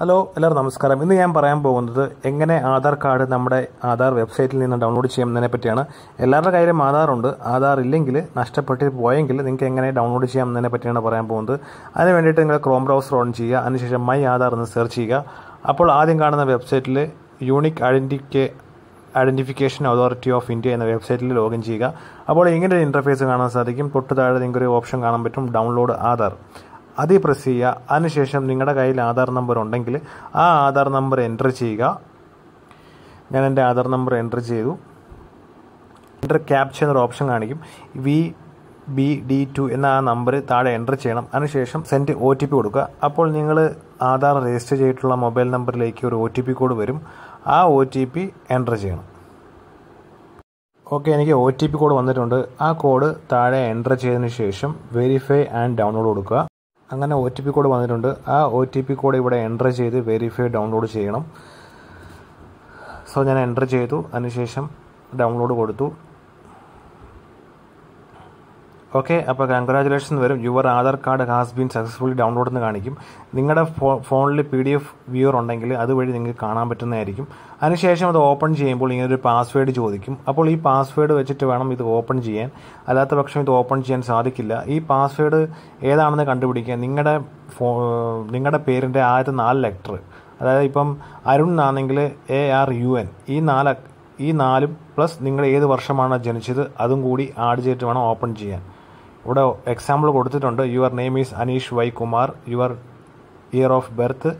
hello എല്ലാവർക്കും നമസ്കാരം ഇന്ന് ഞാൻ പറയാൻ പോകുന്നത് എങ്ങനെ ആധാർ കാർഡ് നമ്മുടെ ആധാർ വെബ്സൈറ്റിൽ നിന്ന് ഡൗൺലോഡ് ചെയ്യാമെന്നതിനെ പറ്റിയാണ് എല്ലാവരുടെ ആധാർ ആധാറുണ്ട് ആധാർ ഇല്ലെങ്കിൽ നഷ്ടപ്പെട്ട് പോയെങ്കിൽ നിങ്ങൾക്ക് എങ്ങനെ ഡൗൺലോഡ് ചെയ്യാമെന്നതിനെ പറ്റിയാണ് പറയാൻ പോകുന്നത് അതിന് വേണ്ടിയിട്ട് നിങ്ങൾ ക്രോം ബ്രൗസർ ഓൺ ചെയ്യുക അതിനുശേഷം മൈ ആധാർ എന്ന് സെർച്ച് ചെയ്യുക അപ്പോൾ ആദ്യം കാണുന്ന വെബ്സൈറ്റിൽ unique identity identification authority of India എന്ന വെബ്സൈറ്റിൽ ലോഗിൻ ചെയ്യുക അപ്പോൾ ഇങ്ങനെ ഒരു ഇൻ്റർഫേസ് കാണാൻ സാധിക്കും തൊട്ട് താഴെ നിങ്ങൾക്കൊരു ഓപ്ഷൻ കാണാൻ പറ്റും ഡൗൺലോഡ് ആധാർ അതി പ്രസ് ചെയ്യുക അതിനുശേഷം നിങ്ങളുടെ കയ്യിൽ ആധാർ നമ്പർ ഉണ്ടെങ്കിൽ ആ ആധാർ നമ്പർ എൻ്റർ ചെയ്യുക ഞാൻ എൻ്റെ ആധാർ നമ്പർ എൻ്റർ ചെയ്തു എൻ്റർ ക്യാപ്ചർ എന്നൊരു ഓപ്ഷൻ കാണിക്കും വി ബി ഡി ടു എന്ന ആ നമ്പർ താഴെ എൻ്റർ ചെയ്യണം അതിനുശേഷം സെൻഡ് ഒ ടി പി കൊടുക്കുക അപ്പോൾ നിങ്ങൾ ആധാർ രജിസ്റ്റർ ചെയ്തിട്ടുള്ള മൊബൈൽ നമ്പറിലേക്ക് ഒരു ഒ ടി പി കോഡ് വരും ആ ഒ ടി പി എൻ്റർ ചെയ്യണം ഓക്കെ എനിക്ക് ഒ ടി പി കോഡ് വന്നിട്ടുണ്ട് ആ കോഡ് താഴെ എൻ്റർ ചെയ്തതിന് ശേഷം വെരിഫൈ ആൻഡ് ഡൗൺലോഡ് കൊടുക്കുക അങ്ങനെ ഒ ടി പി കോഡ് വന്നിട്ടുണ്ട് ആ ഒ ടി പി കോഡ് ഇവിടെ എൻ്റർ ചെയ്ത് വെരിഫൈ ഡൗൺലോഡ് ചെയ്യണം സോ ഞാൻ എൻ്റർ ചെയ്തു അതിനുശേഷം ഡൗൺലോഡ് കൊടുത്തു ഓക്കെ അപ്പോൾ കൺഗ്രാചുലേഷൻ വരും your Aadhaar card has been successfully download എന്ന് കാണിക്കും നിങ്ങളുടെ ഫോണിൽ പി ഡി എഫ് വ്യൂർ ഉണ്ടെങ്കിൽ അതുവഴി നിങ്ങൾക്ക് കാണാൻ പറ്റുന്നതായിരിക്കും അതിനുശേഷം അത് ഓപ്പൺ ചെയ്യുമ്പോൾ ഇങ്ങനെ ഒരു പാസ്വേഡ് ചോദിക്കും അപ്പോൾ ഈ പാസ്വേഡ് വെച്ചിട്ട് വേണം ഇത് ഓപ്പൺ ചെയ്യാൻ അല്ലാത്ത പക്ഷം ഇത് ഓപ്പൺ ചെയ്യാൻ സാധിക്കില്ല ഈ പാസ്വേഡ് ഏതാണെന്ന് കണ്ടുപിടിക്കാൻ നിങ്ങളുടെ ഫോ നിങ്ങളുടെ പേരിൻ്റെ ആദ്യത്തെ നാല് ലെറ്റർ അതായത് ഇപ്പം അരുൺ എന്നാണെങ്കിൽ എ ആർ യു എൻ ഈ നാല് ഈ നാലും പ്ലസ് നിങ്ങൾ ഏത് വർഷമാണ് ജനിച്ചത് അതും കൂടി ആഡ് ചെയ്തിട്ട് വേണം ഓപ്പൺ ചെയ്യാൻ ഇവിടെ എക്സാമ്പിൾ കൊടുത്തിട്ടുണ്ട് your name is Aneesh Y Kumar your year of birth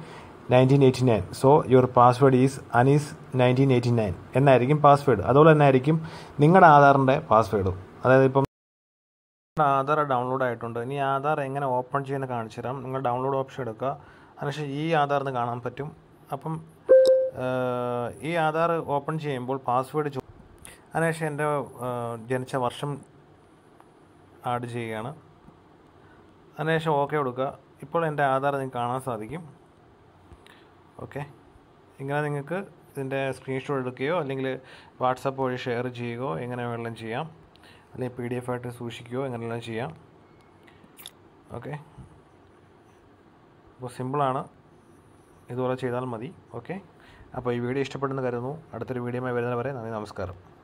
nineteen eighty nine so your password is Anees nineteen eighty nine എന്നായിരിക്കും പാസ്വേഡ് അതുപോലെ തന്നെ ആയിരിക്കും നിങ്ങളുടെ ആധാറിൻ്റെ പാസ്വേഡും അതായത് ഇപ്പം ആധാർ ഡൗൺലോഡ് ആയിട്ടുണ്ട് ഇനി ആധാർ എങ്ങനെ ഓപ്പൺ ചെയ്യുന്ന കാണിച്ചു തരാം നിങ്ങൾ ഡൗൺലോഡ് ഓപ്ഷൻ എടുക്കുക അതിനുശേഷം ഈ ആധാർ കാണാൻ പറ്റും അപ്പം ഈ ആധാർ ഓപ്പൺ ചെയ്യുമ്പോൾ പാസ്വേഡ് അതിനുശേഷം എൻ്റെ ജനിച്ച വർഷം ആഡ് ചെയ്യുകയാണ് അതിനുശേഷം ഓക്കെ കൊടുക്കുക ഇപ്പോൾ എൻ്റെ ആധാർ നിങ്ങൾക്ക് കാണാൻ സാധിക്കും ഓക്കെ ഇങ്ങനെ നിങ്ങൾക്ക് ഇതിൻ്റെ സ്ക്രീൻഷോട്ട് എടുക്കുകയോ അല്ലെങ്കിൽ വാട്സപ്പ് വഴി ഷെയർ ചെയ്യുകയോ എങ്ങനെ വേണമെങ്കിലും ചെയ്യാം അല്ലെങ്കിൽ പി ഡി എഫ് ആയിട്ട് സൂക്ഷിക്കുകയോ എങ്ങനെയെല്ലാം ചെയ്യാം ഓക്കെ അപ്പോൾ സിമ്പിളാണ് ഇതുപോലെ ചെയ്താൽ മതി ഓക്കെ അപ്പോൾ ഈ വീഡിയോ ഇഷ്ടപ്പെടുന്ന കരുതുന്നു അടുത്തൊരു വീഡിയോയുമായി വരുന്നവരെ നന്ദി നമസ്കാരം